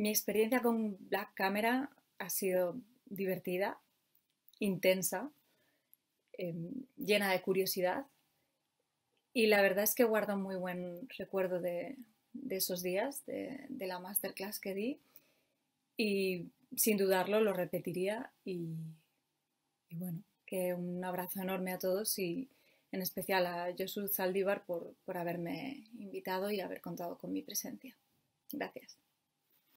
Mi experiencia con Black Camera ha sido divertida, intensa, em, llena de curiosidad y la verdad es que guardo muy buen recuerdo de, esos días, de, la masterclass que di y sin dudarlo lo repetiría y, bueno, que un abrazo enorme a todos y en especial a Josu Zaldívar por haberme invitado y haber contado con mi presencia. Gracias.